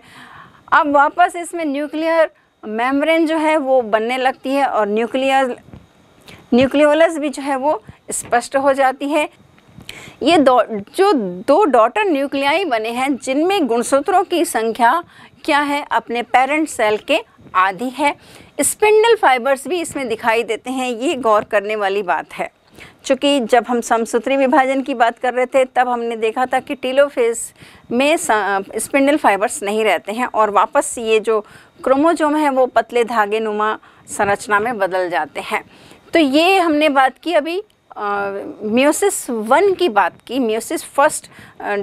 अब वापस इसमें न्यूक्लियर मेम्ब्रेन जो है वो बनने लगती है और न्यूक्लियर न्यूक्लियोलस भी जो है वो स्पष्ट हो जाती है ये दो जो दो डॉटर न्यूक्लियाई बने हैं जिनमें गुणसूत्रों की संख्या क्या है अपने पेरेंट सेल के आधी है स्पिंडल फाइबर्स भी इसमें दिखाई देते हैं ये गौर करने वाली बात है चूँकि जब हम समसूत्री विभाजन की बात कर रहे थे तब हमने देखा था कि टीलोफेस में स्पिंडल फाइबर्स नहीं रहते हैं और वापस ये जो क्रोमोजोम है वो पतले धागे नुमा संरचना में बदल जाते हैं तो ये हमने बात की अभी म्यूसिस वन की बात की म्यूसिस फर्स्ट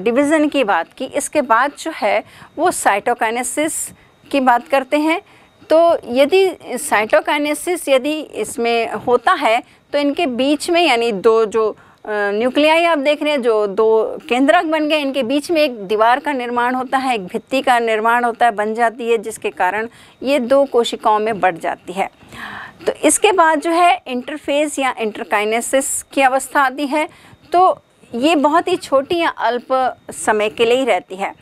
डिवीज़न की बात की इसके बाद जो है वो साइटोकाइनेसिस की बात करते हैं तो यदि साइटोकाइनेसिस यदि इसमें होता है तो इनके बीच में यानी दो जो न्यूक्लियाई आप देख रहे हैं जो दो केंद्रक बन गए इनके बीच में एक दीवार का निर्माण होता है एक भित्ति का निर्माण होता है बन जाती है जिसके कारण ये दो कोशिकाओं में बढ़ जाती है तो इसके बाद जो है इंटरफेस या इंटरकाइनेसिस की अवस्था आती है तो ये बहुत ही छोटी या अल्प समय के लिए ही रहती है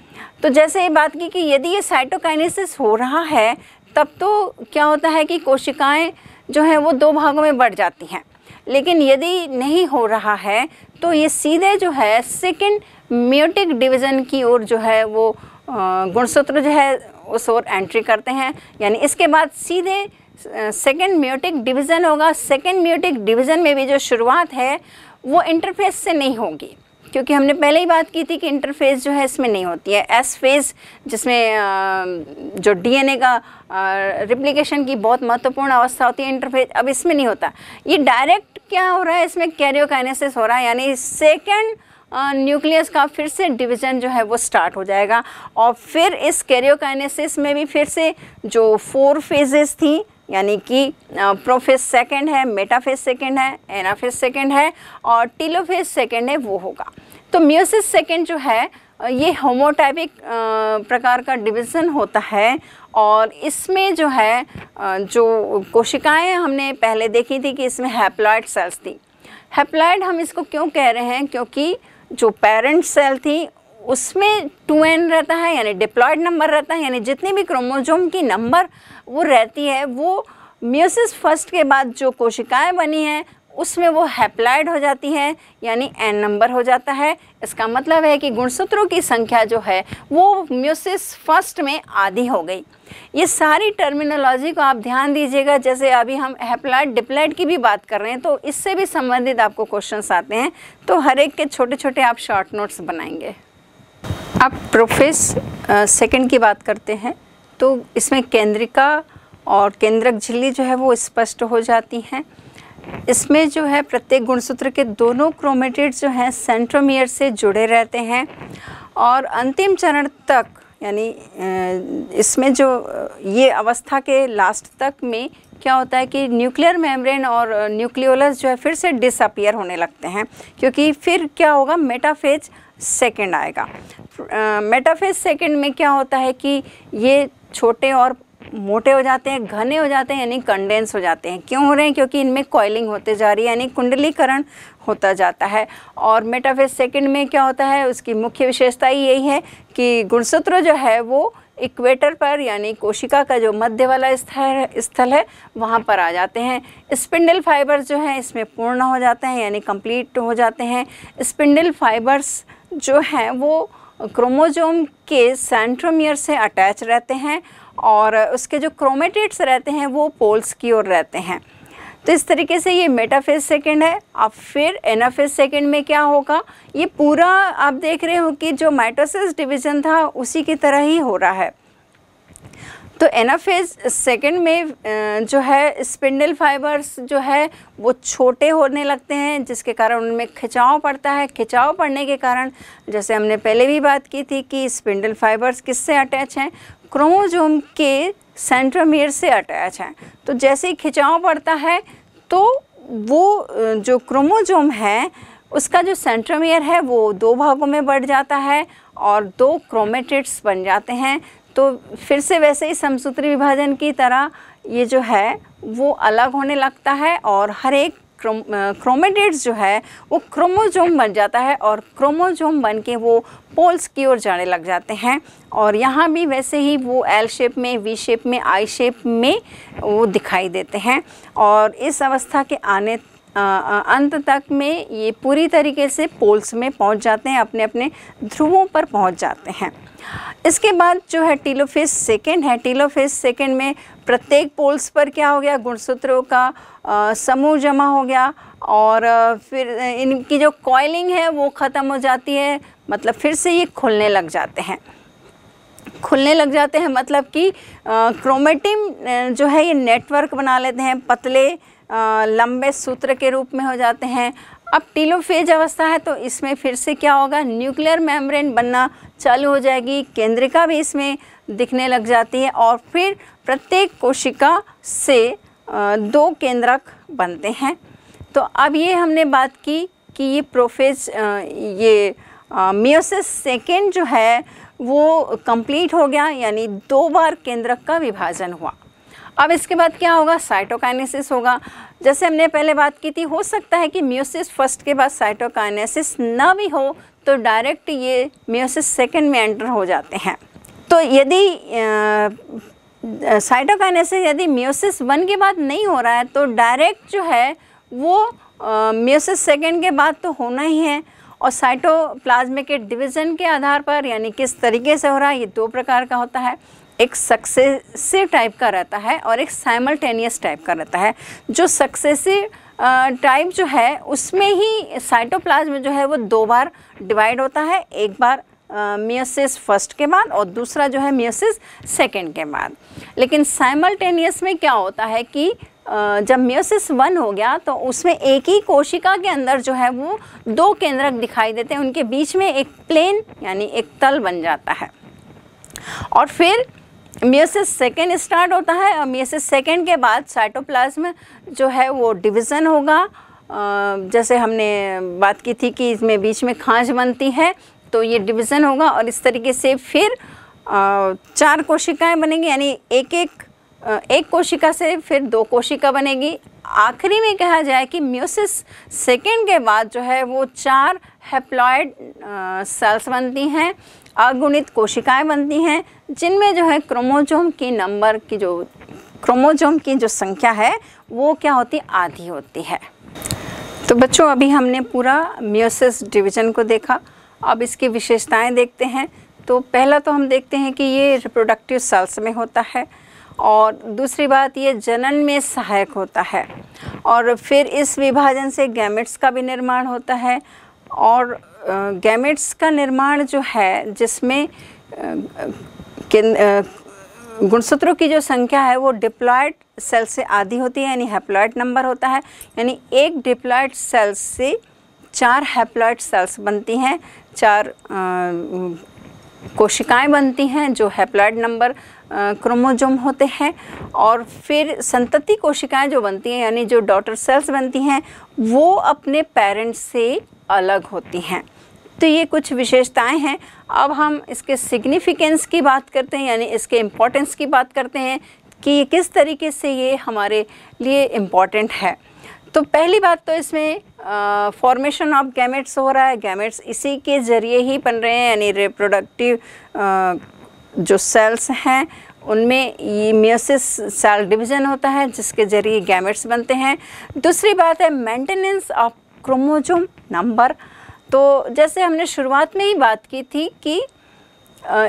तो जैसे ये बात की कि यदि ये साइटोकाइनेसिस हो रहा है तब तो क्या होता है कि कोशिकाएं जो हैं वो दो भागों में बढ़ जाती हैं लेकिन यदि नहीं हो रहा है तो ये सीधे जो है सेकेंड म्यूटिक डिवीज़न की ओर जो है वो गुणसूत्र जो है उस ओर एंट्री करते हैं यानी इसके बाद सीधे सेकेंड म्यूटिक डिवीज़न होगा सेकेंड म्यूटिक डिवीज़न में भी जो शुरुआत है वो इंटरफेस से नहीं होगी क्योंकि हमने पहले ही बात की थी कि इंटरफेस जो है इसमें नहीं होती है एस फेज जिसमें जो डीएनए का रिप्लिकेशन की बहुत महत्वपूर्ण अवस्था होती है इंटरफेस अब इसमें नहीं होता ये डायरेक्ट क्या हो रहा है इसमें कैरियोकाइनेसिस हो रहा है यानी सेकेंड न्यूक्लियस का फिर से डिवीज़न जो है वो स्टार्ट हो जाएगा और फिर इस कैरियोकाइनेसिस में भी फिर से जो फोर फेजेस थी यानी कि प्रोफेस सेकेंड है मेटाफेज सेकेंड है एनाफेज सेकेंड है और टीलोफेज सेकेंड है वो होगा तो म्यूसिस सेकेंड जो है ये होमोटाइपिक प्रकार का डिवीज़न होता है और इसमें जो है जो कोशिकाएं हमने पहले देखी थी कि इसमें हैप्लॉयड सेल्स थी हैप्लॉयड हम इसको क्यों कह रहे हैं क्योंकि जो पेरेंट सेल थी उसमें टू एन रहता है यानी डिप्लॉयड नंबर रहता है यानी जितनी भी क्रोमोजोम की नंबर वो रहती है वो म्यूसिस फर्स्ट के बाद जो कोशिकाएं बनी हैं उसमें वो हैप्लाइड हो जाती है यानी एन नंबर हो जाता है इसका मतलब है कि गुणसूत्रों की संख्या जो है वो म्यूसिस फर्स्ट में आधी हो गई ये सारी टर्मिनोलॉजी को आप ध्यान दीजिएगा जैसे अभी हम हैप्लाइड डिप्लाइड की भी बात कर रहे हैं तो इससे भी संबंधित आपको क्वेश्चन आते हैं तो हर एक के छोटे छोटे आप शॉर्ट नोट्स बनाएंगे अब प्रोफेस सेकंड की बात करते हैं तो इसमें केंद्रिका और केंद्रक झिल्ली जो है वो स्पष्ट हो जाती हैं इसमें जो है प्रत्येक गुणसूत्र के दोनों क्रोमेटेड जो हैं सेंट्रोमियर से जुड़े रहते हैं और अंतिम चरण तक यानी इसमें जो ये अवस्था के लास्ट तक में क्या होता है कि न्यूक्लियर मेम्ब्रेन और न्यूक्लियोलस जो है फिर से डिसअपियर होने लगते हैं क्योंकि फिर क्या होगा मेटाफेज सेकेंड आएगा मेटाफेज सेकेंड में क्या होता है कि ये छोटे और मोटे हो जाते हैं घने हो जाते हैं यानी कंडेंस हो जाते हैं क्यों हो रहे हैं क्योंकि इनमें कॉयलिंग होते जा रही है यानी कुंडलीकरण होता जाता है और मेटाफेज सेकंड में क्या होता है उसकी मुख्य विशेषता यही है कि गुणसूत्र जो है वो इक्वेटर पर यानी कोशिका का जो मध्य वाला स्थल स्थल है वहाँ पर आ जाते हैं स्पिंडल फाइबर्स जो हैं इसमें पूर्ण हो जाते हैं यानी कंप्लीट हो जाते हैं स्पिंडल फाइबर्स जो हैं वो क्रोमोजोम के सेंट्रोमियर से अटैच रहते हैं और उसके जो क्रोमेटेट्स रहते हैं वो पोल्स की ओर रहते हैं तो इस तरीके से ये मेटाफेज सेकेंड है अब फिर एनाफेज सेकेंड में क्या होगा ये पूरा आप देख रहे हो कि जो माइटोसिस डिवीजन था उसी की तरह ही हो रहा है तो एनाफेज सेकेंड में जो है स्पिंडल फाइबर्स जो है वो छोटे होने लगते हैं जिसके कारण उनमें खिंचाव पड़ता है खिंचाव पड़ने के कारण जैसे हमने पहले भी बात की थी कि स्पिंडल फाइबर्स किससे अटैच हैं क्रोमोजोम के सेंट्रोमेयर से अटैच हैं तो जैसे ही खिंचाव पड़ता है तो वो जो क्रोमोजोम है उसका जो सेंट्रोमेयर है वो दो भागों में बढ़ जाता है और दो क्रोमेटिड्स बन जाते हैं तो फिर से वैसे ही समसूत्री विभाजन की तरह ये जो है वो अलग होने लगता है और हर एक क्रोमेडेट्स जो है वो क्रोमोजोम बन जाता है और क्रोमोजोम बन के वो पोल्स की ओर जाने लग जाते हैं और यहाँ भी वैसे ही वो एल शेप में वी शेप में आई शेप में वो दिखाई देते हैं और इस अवस्था के आने अंत तक में ये पूरी तरीके से पोल्स में पहुंच जाते हैं अपने अपने ध्रुवों पर पहुंच जाते हैं इसके बाद जो है टीलोफेस सेकेंड है टीलोफेस सेकेंड में प्रत्येक पोल्स पर क्या हो गया गुणसूत्रों का समूह जमा हो गया और फिर इनकी जो कॉयलिंग है वो ख़त्म हो जाती है मतलब फिर से ये खुलने लग जाते हैं खुलने लग जाते हैं मतलब कि क्रोमेटिन जो है ये नेटवर्क बना लेते हैं पतले लंबे सूत्र के रूप में हो जाते हैं अब टीलोफेज अवस्था है तो इसमें फिर से क्या होगा न्यूक्लियर मेम्ब्रेन बनना चालू हो जाएगी केंद्रिका भी इसमें दिखने लग जाती है और फिर प्रत्येक कोशिका से दो केंद्रक बनते हैं तो अब ये हमने बात की कि ये प्रोफेज ये मियोसिस सेकेंड जो है वो कंप्लीट हो गया यानी दो बार केंद्रक का विभाजन हुआ अब इसके बाद क्या होगा साइटोकाइनेसिस होगा जैसे हमने पहले बात की थी हो सकता है कि म्योसिस फर्स्ट के बाद साइटोकाइनेसिस ना भी हो तो डायरेक्ट ये म्योसिस सेकेंड में एंटर हो जाते हैं तो यदि साइटोकाइनेसिस यदि म्योसिस वन के बाद नहीं हो रहा है तो डायरेक्ट जो है वो म्योसिस सेकेंड के बाद तो होना ही है और साइटोप्लाज्मे के डिवीज़न के आधार पर यानी किस तरीके से हो रहा है ये दो प्रकार का होता है एक सक्सेसिव टाइप का रहता है और एक साइमल्टेनियस टाइप का रहता है जो सक्सेसिव टाइप जो है उसमें ही साइटोप्लाज्म जो है वो दो बार डिवाइड होता है एक बार मियसिस फर्स्ट के बाद और दूसरा जो है मियसिस सेकेंड के बाद लेकिन साइमल्टेनियस में क्या होता है कि जब मियोसिस वन हो गया तो उसमें एक ही कोशिका के अंदर जो है वो दो केंद्रक दिखाई देते हैं उनके बीच में एक प्लेन यानी एक तल बन जाता है और फिर मियोसिस सेकेंड स्टार्ट होता है और मियोसिस सेकेंड के बाद साइटोप्लाज्म जो है वो डिवीज़न होगा जैसे हमने बात की थी कि इसमें बीच में खांच बनती है तो ये डिवीज़न होगा और इस तरीके से फिर चार कोशिकाएं बनेंगी यानी एक एक एक कोशिका से फिर दो कोशिका बनेगी आखिरी में कहा जाए कि म्यूसिस सेकेंड के बाद जो है वो चार हेप्लॉयड सेल्स बनती हैं अगुणित कोशिकाएं बनती हैं जिनमें जो है क्रोमोजोम की नंबर की जो क्रोमोजोम की जो संख्या है वो क्या होती आधी होती है तो बच्चों अभी हमने पूरा म्यूसिस डिवीज़न को देखा अब इसकी विशेषताएं देखते हैं तो पहला तो हम देखते हैं कि ये रिप्रोडक्टिव सेल्स में होता है और दूसरी बात ये जनन में सहायक होता है और फिर इस विभाजन से गैमेट्स का भी निर्माण होता है और गैमेट्स का निर्माण जो है जिसमें गुणसूत्रों की जो संख्या है वो डिप्लॉयड सेल से आधी होती है यानी हैप्लॉयड नंबर होता है यानी एक डिप्लॉयड सेल से चार हैप्लॉयड सेल्स बनती हैं चार कोशिकाएं बनती हैं जो हैप्लॉयड नंबर क्रोमोजोम होते हैं और फिर संतति कोशिकाएं जो बनती हैं यानी जो डॉटर सेल्स बनती हैं वो अपने पेरेंट्स से अलग होती हैं तो ये कुछ विशेषताएं हैं अब हम इसके सिग्निफिकेंस की बात करते हैं यानी इसके इम्पोर्टेंस की बात करते हैं कि ये किस तरीके से ये हमारे लिए इम्पॉर्टेंट है तो पहली बात तो इसमें फॉर्मेशन ऑफ गैमेट्स हो रहा है गैमेट्स इसी के ज़रिए ही बन रहे हैं यानी रिप्रोडक्टिव जो सेल्स हैं उनमें ये म्योसिस सेल डिवीज़न होता है जिसके ज़रिए गैमेट्स बनते हैं दूसरी बात है मेंटेनेंस ऑफ क्रोमोजोम नंबर तो जैसे हमने शुरुआत में ही बात की थी कि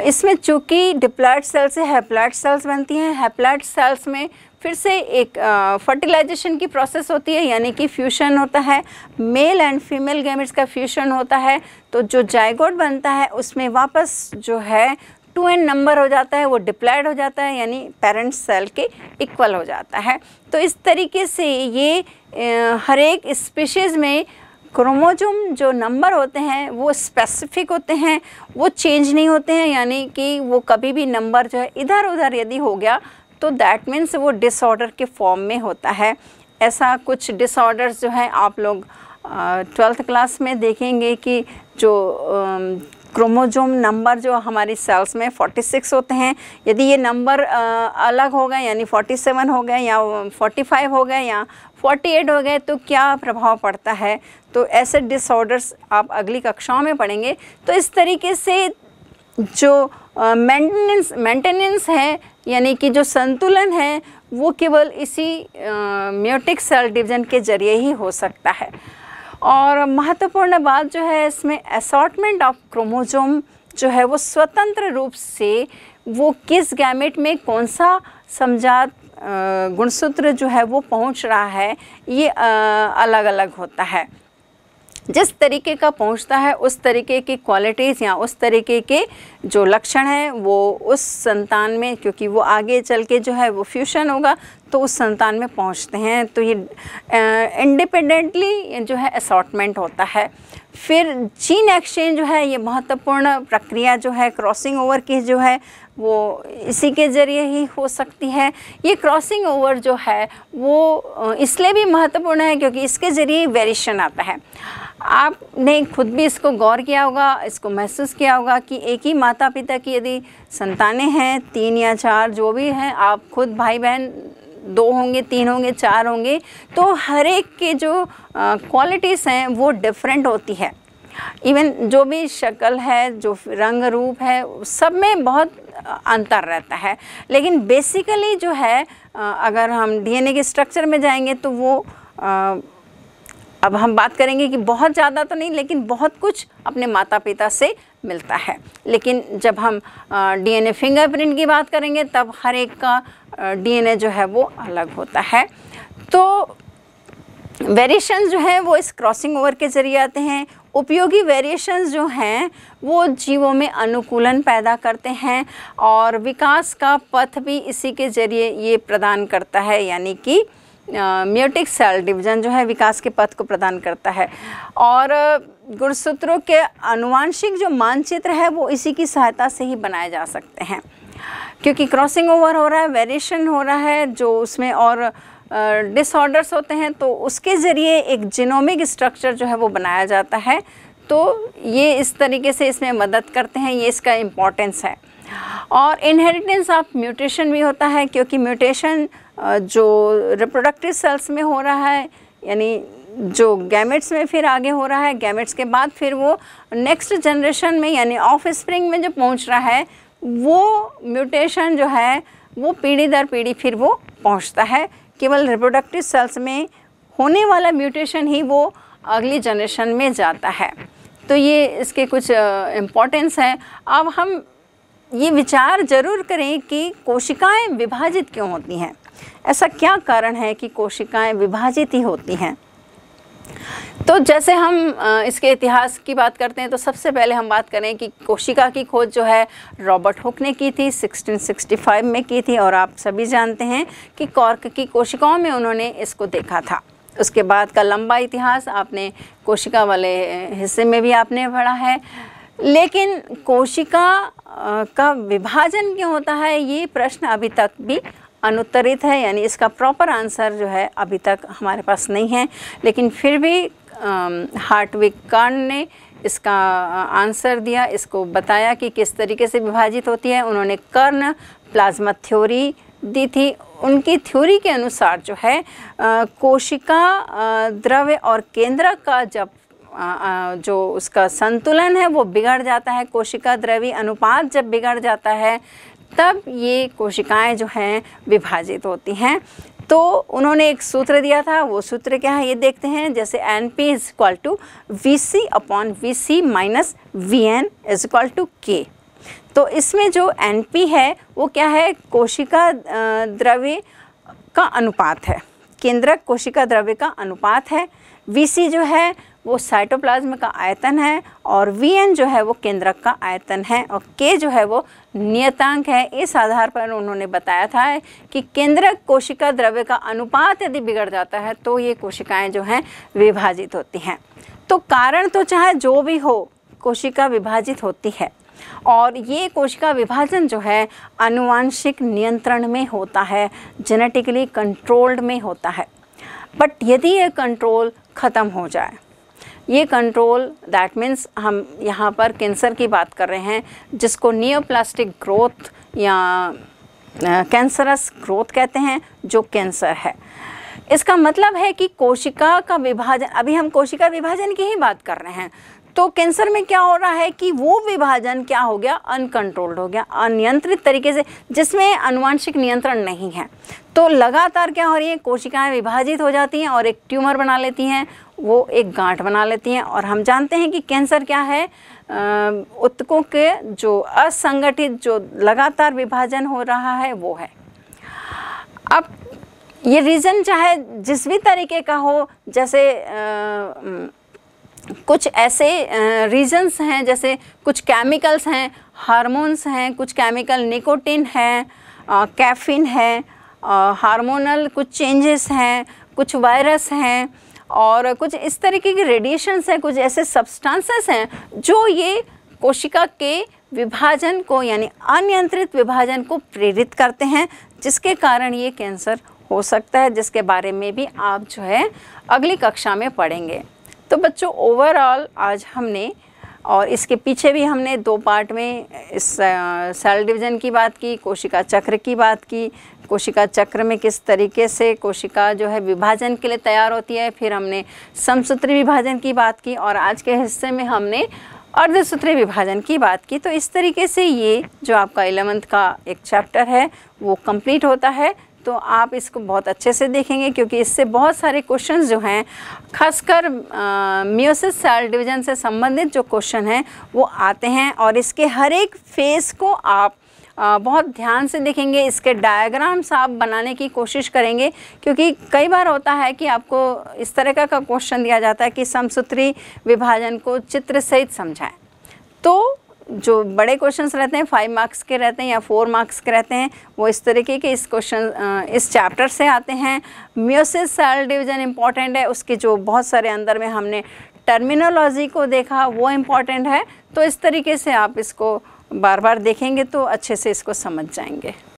इसमें चूँकि डिप्लाइड सेल से हैप्लाइड सेल्स बनती हैं हैप्लाइड सेल्स में फिर से एक फर्टिलाइजेशन की प्रोसेस होती है यानी कि फ्यूशन होता है मेल एंड फीमेल गैमेट्स का फ्यूशन होता है तो जो जायगोड बनता है उसमें वापस जो है टू एंड नंबर हो जाता है वो डिप्लाइड हो जाता है यानी पेरेंट सेल के इक्वल हो जाता है तो इस तरीके से ये हर एक स्पीशीज़ में क्रोमोजोम जो नंबर होते हैं वो स्पेसिफिक होते हैं वो चेंज नहीं होते हैं यानी कि वो कभी भी नंबर जो है इधर उधर यदि हो गया तो दैट मीन्स वो डिसऑर्डर के फॉर्म में होता है ऐसा कुछ डिसऑर्डर्स जो है आप लोग ट्वेल्थ क्लास में देखेंगे कि जो क्रोमोजोम नंबर जो हमारी सेल्स में 46 होते हैं यदि ये नंबर अलग हो गए यानी 47 हो गए या 45 हो गए या 48 हो गए तो क्या प्रभाव पड़ता है तो ऐसे डिसऑर्डर्स आप अगली कक्षाओं में पढ़ेंगे तो इस तरीके से जो मेंटेनेंस मेंटेनेंस है यानी कि जो संतुलन है वो केवल इसी म्यूटिक सेल डिवीज़न के ज़रिए ही हो सकता है और महत्वपूर्ण बात जो है इसमें असॉटमेंट ऑफ क्रोमोजोम जो है वो स्वतंत्र रूप से वो किस गैमेट में कौन सा समझात गुणसूत्र जो है वो पहुंच रहा है ये अलग अलग होता है जिस तरीके का पहुंचता है उस तरीके की क्वालिटीज़ या उस तरीके के जो लक्षण हैं वो उस संतान में क्योंकि वो आगे चल के जो है वो फ्यूशन होगा तो उस संतान में पहुंचते हैं तो ये इंडिपेंडेंटली जो है असॉटमेंट होता है फिर जीन एक्सचेंज जो है ये महत्वपूर्ण प्रक्रिया जो है क्रॉसिंग ओवर की जो है वो इसी के ज़रिए ही हो सकती है ये क्रॉसिंग ओवर जो है वो इसलिए भी महत्वपूर्ण है क्योंकि इसके ज़रिए वेरिएशन आता है आपने खुद भी इसको गौर किया होगा इसको महसूस किया होगा कि एक ही माता पिता की यदि संतानें हैं तीन या चार जो भी हैं आप खुद भाई बहन दो होंगे तीन होंगे चार होंगे तो हर एक के जो क्वालिटीज़ हैं वो डिफरेंट होती है इवन जो भी शक्ल है जो रंग रूप है सब में बहुत अंतर रहता है लेकिन बेसिकली जो है अगर हम डीएनए के स्ट्रक्चर में जाएंगे तो वो अब हम बात करेंगे कि बहुत ज़्यादा तो नहीं लेकिन बहुत कुछ अपने माता पिता से मिलता है लेकिन जब हम डीएनए फिंगरप्रिंट की बात करेंगे तब हर एक का डीएनए जो है वो अलग होता है तो वेरिएशन जो है वो इस क्रॉसिंग ओवर के ज़रिए आते हैं उपयोगी वेरिएशंस जो हैं वो जीवों में अनुकूलन पैदा करते हैं और विकास का पथ भी इसी के ज़रिए ये प्रदान करता है यानी कि म्यूटिक सेल डिवीज़न जो है विकास के पथ को प्रदान करता है और गुणसूत्रों के अनुवांशिक जो मानचित्र है वो इसी की सहायता से ही बनाए जा सकते हैं क्योंकि क्रॉसिंग ओवर हो रहा है वेरिएशन हो रहा है जो उसमें और डिसऑर्डर्स होते हैं तो उसके ज़रिए एक जिनोमिक स्ट्रक्चर जो है वो बनाया जाता है तो ये इस तरीके से इसमें मदद करते हैं ये इसका इम्पॉर्टेंस है और इनहेरिटेंस ऑफ म्यूटेशन भी होता है क्योंकि म्यूटेशन जो रिप्रोडक्टिव सेल्स में हो रहा है यानी जो गैमेट्स में फिर आगे हो रहा है गैमेट्स के बाद फिर वो नेक्स्ट जनरेशन में यानी ऑफ स्प्रिंग में जो पहुंच रहा है वो म्यूटेशन जो है वो पीढ़ी दर पीढ़ी फिर वो पहुंचता है केवल रिप्रोडक्टिव सेल्स में होने वाला म्यूटेशन ही वो अगली जनरेशन में जाता है तो ये इसके कुछ इम्पोर्टेंस हैं अब हम ये विचार जरूर करें कि कोशिकाएं विभाजित क्यों होती हैं ऐसा क्या कारण है कि कोशिकाएं विभाजित ही होती हैं तो जैसे हम इसके इतिहास की बात करते हैं तो सबसे पहले हम बात करें कि कोशिका की खोज जो है रॉबर्ट हुक ने की थी 1665 में की थी और आप सभी जानते हैं कि कॉर्क की कोशिकाओं में उन्होंने इसको देखा था उसके बाद का लंबा इतिहास आपने कोशिका वाले हिस्से में भी आपने पढ़ा है लेकिन कोशिका का विभाजन क्यों होता है ये प्रश्न अभी तक भी अनुत्तरित है यानी इसका प्रॉपर आंसर जो है अभी तक हमारे पास नहीं है लेकिन फिर भी हार्टविक कार्न ने इसका आंसर दिया इसको बताया कि किस तरीके से विभाजित होती है उन्होंने कर्ण प्लाज्मा थ्योरी दी थी उनकी थ्योरी के अनुसार जो है आ, कोशिका आ, द्रव्य और केंद्र का जब आ, जो उसका संतुलन है वो बिगड़ जाता है कोशिका द्रव्य अनुपात जब बिगड़ जाता है तब ये कोशिकाएं जो हैं विभाजित होती हैं तो उन्होंने एक सूत्र दिया था वो सूत्र क्या है ये देखते हैं जैसे N P is equal to V C upon V C minus V N is equal to K तो इसमें जो एन पी है वो क्या है कोशिका द्रव्य का अनुपात है केंद्रक कोशिका द्रव्य का अनुपात है वी सी जो है वो साइटोप्लाज्म का आयतन है और वी एन जो है वो केंद्रक का आयतन है और के जो है वो नियतांक है इस आधार पर उन्होंने बताया था कि केंद्रक कोशिका द्रव्य का अनुपात यदि बिगड़ जाता है तो ये कोशिकाएं जो हैं विभाजित होती हैं तो कारण तो चाहे जो भी हो कोशिका विभाजित होती है और ये कोशिका विभाजन जो है अनुवांशिक नियंत्रण में होता है जेनेटिकली कंट्रोल्ड में होता है बट यदि ये कंट्रोल ख़त्म हो जाए ये कंट्रोल दैट मीन्स हम यहाँ पर कैंसर की बात कर रहे हैं जिसको नियोप्लास्टिक ग्रोथ या कैंसरस ग्रोथ कहते हैं जो कैंसर है इसका मतलब है कि कोशिका का विभाजन अभी हम कोशिका विभाजन की ही बात कर रहे हैं तो कैंसर में क्या हो रहा है कि वो विभाजन क्या हो गया अनकंट्रोल्ड हो गया अनियंत्रित तरीके से जिसमें अनुवांशिक नियंत्रण नहीं है तो लगातार क्या हो रही है कोशिकाएं विभाजित हो जाती हैं और एक ट्यूमर बना लेती हैं वो एक गांठ बना लेती हैं और हम जानते हैं कि कैंसर क्या है उत्तकों के जो असंगठित जो लगातार विभाजन हो रहा है वो है अब ये रीज़न चाहे जिस भी तरीके का हो जैसे आ, कुछ ऐसे रीजंस हैं जैसे कुछ केमिकल्स हैं हार्मोन्स हैं कुछ केमिकल निकोटिन है कैफिन है हार्मोनल कुछ चेंजेस हैं कुछ वायरस हैं और कुछ इस तरीके की रेडिएशंस हैं कुछ ऐसे सब्सटेंसेस हैं जो ये कोशिका के विभाजन को यानी अनियंत्रित विभाजन को प्रेरित करते हैं जिसके कारण ये कैंसर हो सकता है जिसके बारे में भी आप जो है अगली कक्षा में पढ़ेंगे तो बच्चों ओवरऑल आज हमने और इसके पीछे भी हमने दो पार्ट में इस सेल डिवीज़न की बात की कोशिका चक्र की बात की कोशिका चक्र में किस तरीके से कोशिका जो है विभाजन के लिए तैयार होती है फिर हमने समसूत्री विभाजन की बात की और आज के हिस्से में हमने अर्धसूत्री विभाजन की बात की तो इस तरीके से ये जो आपका एलेवंथ का एक चैप्टर है वो कंप्लीट होता है तो आप इसको बहुत अच्छे से देखेंगे क्योंकि इससे बहुत सारे क्वेश्चंस जो हैं खासकर म्यूसिस सेल डिवीजन से संबंधित जो क्वेश्चन हैं वो आते हैं और इसके हर एक फेज़ को आप बहुत ध्यान से देखेंगे इसके डायग्राम्स आप बनाने की कोशिश करेंगे क्योंकि कई बार होता है कि आपको इस तरह का, क्वेश्चन दिया जाता है कि समसूत्री विभाजन को चित्र सहित समझाएं तो जो बड़े क्वेश्चंस रहते हैं फाइव मार्क्स के रहते हैं या फोर मार्क्स के रहते हैं वो इस तरीके के इस क्वेश्चन इस चैप्टर से आते हैं म्यूसिस सेल डिवीजन इम्पॉर्टेंट है उसके जो बहुत सारे अंदर में हमने टर्मिनोलॉजी को देखा वो इम्पॉर्टेंट है तो इस तरीके से आप इसको बार बार देखेंगे तो अच्छे से इसको समझ जाएंगे